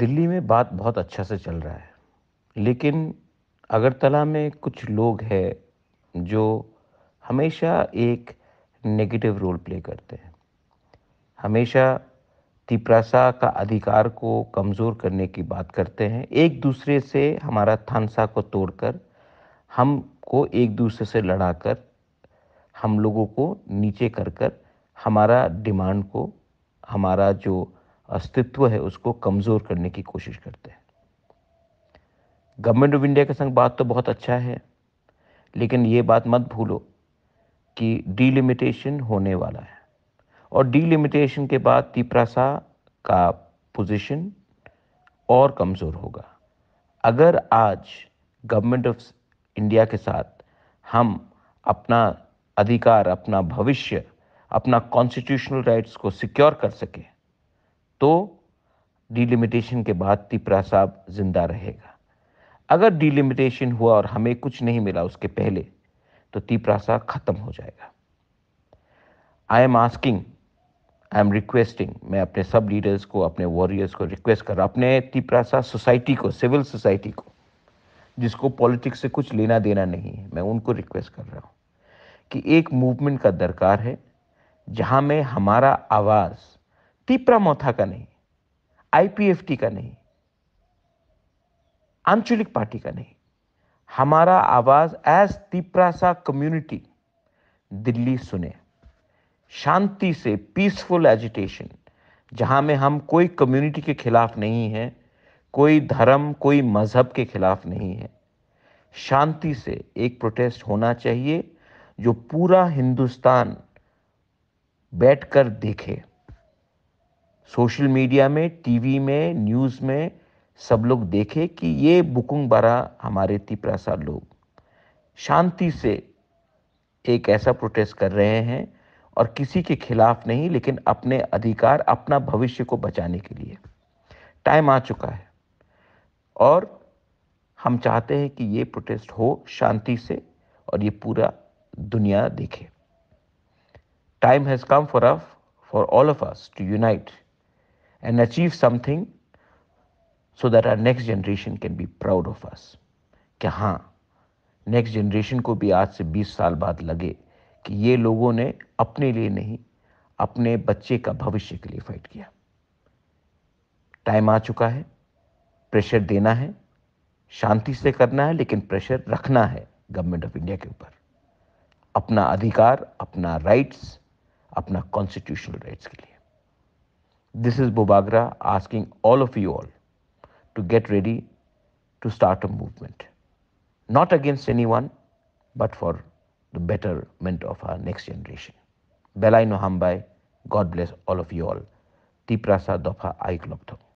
दिल्ली में बात बहुत अच्छा से चल रहा है लेकिन अगरतला में कुछ लोग हैं जो हमेशा एक नेगेटिव रोल प्ले करते हैं हमेशा तिपरासा का अधिकार को कमज़ोर करने की बात करते हैं एक दूसरे से हमारा थानसा को तोड़कर हमको एक दूसरे से लड़ाकर हम लोगों को नीचे कर कर हमारा डिमांड को हमारा जो अस्तित्व है उसको कमज़ोर करने की कोशिश करते हैं गवर्नमेंट ऑफ इंडिया के संग बात तो बहुत अच्छा है लेकिन ये बात मत भूलो कि डीलिमिटेशन होने वाला है और डीलिमिटेशन के बाद तिपरासा का पोजीशन और कमज़ोर होगा अगर आज गवर्नमेंट ऑफ इंडिया के साथ हम अपना अधिकार अपना भविष्य अपना कॉन्स्टिट्यूशनल राइट्स को सिक्योर कर सकें तो डिलिमिटेशन के बाद तिपरा साहब जिंदा रहेगा अगर डीलिमिटेशन हुआ और हमें कुछ नहीं मिला उसके पहले तो तिपरा साहब खत्म हो जाएगा I am asking I am requesting मैं अपने सब लीडर्स को अपने वॉरियर्स को रिक्वेस्ट कर रहा हूँ अपने तिपरासा सोसाइटी को सिविल सोसाइटी को जिसको पॉलिटिक्स से कुछ लेना देना नहीं है मैं उनको रिक्वेस्ट कर रहा हूँ कि एक मूवमेंट का दरकार है जहाँ में हमारा आवाज़ पीपरा मोथा का नहीं आईपीएफटी का नहीं आंचलिक पार्टी का नहीं हमारा आवाज एज सा कम्युनिटी दिल्ली सुने शांति से पीसफुल एजिटेशन जहां में हम कोई कम्युनिटी के खिलाफ नहीं है कोई धर्म कोई मज़हब के खिलाफ नहीं है शांति से एक प्रोटेस्ट होना चाहिए जो पूरा हिंदुस्तान बैठकर देखे सोशल मीडिया में टीवी में न्यूज़ में सब लोग देखे कि ये बुकुंग बारा हमारे सा लोग शांति से एक ऐसा प्रोटेस्ट कर रहे हैं और किसी के खिलाफ नहीं लेकिन अपने अधिकार अपना भविष्य को बचाने के लिए टाइम आ चुका है और हम चाहते हैं कि ये प्रोटेस्ट हो शांति से और ये पूरा दुनिया देखे time has come for of for all of us to unite and achieve something so that our next generation can be proud of us कि हाँ नेक्स्ट जनरेशन को भी आज से 20 साल बाद लगे कि ये लोगों ने अपने लिए नहीं अपने बच्चे का भविष्य के लिए फाइट किया टाइम आ चुका है प्रेशर देना है शांति से करना है लेकिन प्रेशर रखना है गवर्नमेंट ऑफ इंडिया के ऊपर अपना अधिकार अपना राइट्स अपना कॉन्स्टिट्यूशनल राइट्स के लिए This is Bobagra asking all of you all to get ready to start a movement. Not against anyone, but for the betterment of our next generation. Belai Nohambai, God bless all of you all. Tiprasa Dopha Aiklopto.